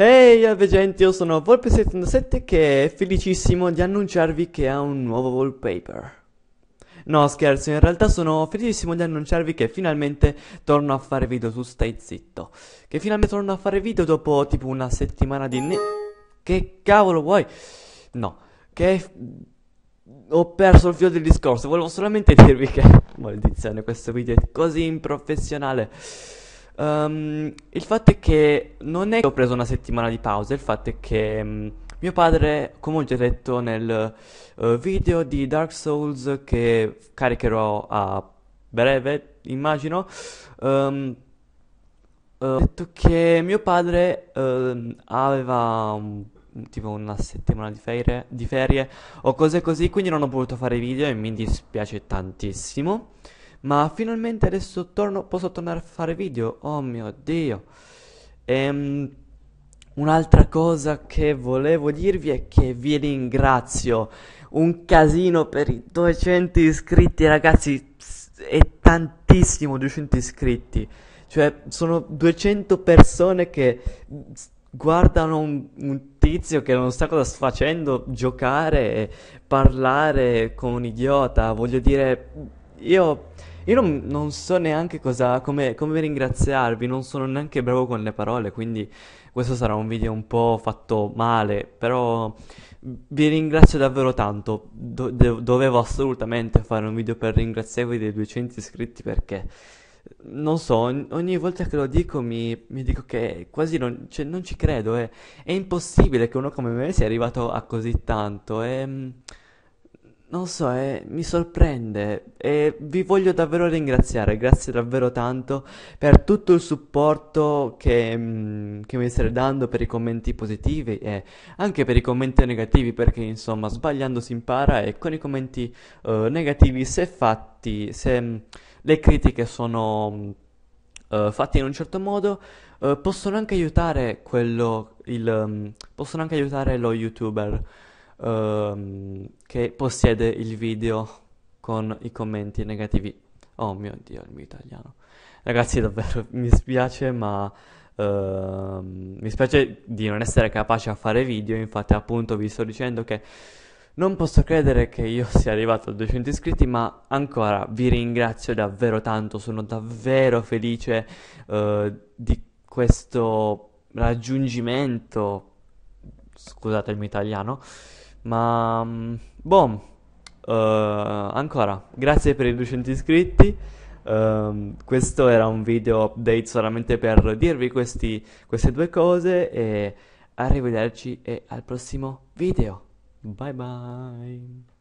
Ehi hey, avvegenti, io sono Volpe77 che è felicissimo di annunciarvi che ha un nuovo wallpaper. No scherzo, in realtà sono felicissimo di annunciarvi che finalmente torno a fare video, tu stai zitto. Che finalmente torno a fare video dopo tipo una settimana di... Ne che cavolo vuoi? No, che... Ho perso il filo del discorso, volevo solamente dirvi che... Maledizione, questo video è così improfessionale. Um, il fatto è che non è che ho preso una settimana di pausa, il fatto è che um, mio padre, come ho già detto nel uh, video di Dark Souls che caricherò a breve, immagino, um, uh, detto che mio padre uh, aveva un, tipo una settimana di ferie, di ferie o cose così, quindi non ho potuto fare video e mi dispiace tantissimo. Ma finalmente adesso torno, posso tornare a fare video. Oh mio Dio. Ehm, un'altra cosa che volevo dirvi è che vi ringrazio. Un casino per i 200 iscritti, ragazzi. È tantissimo 200 iscritti. Cioè, sono 200 persone che guardano un, un, tizio che non sa cosa sta facendo giocare, e parlare con un idiota. Voglio dire, io, io non, non so neanche cosa, come, come ringraziarvi, non sono neanche bravo con le parole, quindi questo sarà un video un po' fatto male, però vi ringrazio davvero tanto. Do- de- dovevo assolutamente fare un video per ringraziarvi dei 200 iscritti perché non so, ogni volta che lo dico mi, mi dico che quasi non, cioè, non ci credo, è, eh. è impossibile che uno come me sia arrivato a così tanto. È, ehm, non so, eh, mi sorprende e vi voglio davvero ringraziare, grazie davvero tanto per tutto il supporto che, mm, che, mi state dando, per i commenti positivi e anche per i commenti negativi, perché insomma sbagliando si impara e con i commenti uh, negativi se fatti, se mm, le critiche sono uh, fatte in un certo modo, uh, possono anche aiutare quello, il, um, possono anche aiutare lo youtuber ehm, che possiede il video con i commenti negativi. Oh mio Dio, il mio italiano. Ragazzi, davvero mi spiace, ma ehm, mi spiace di non essere capace a fare video. Infatti, appunto, vi sto dicendo che non posso credere che io sia arrivato a 200 iscritti, ma ancora vi ringrazio davvero tanto. Sono davvero felice eh, di questo raggiungimento. Scusate il mio italiano ma boh, uh, ancora, grazie per i 200 iscritti. Uh, questo era un video update solamente per dirvi questi, queste due cose e arrivederci e al prossimo video. Bye bye.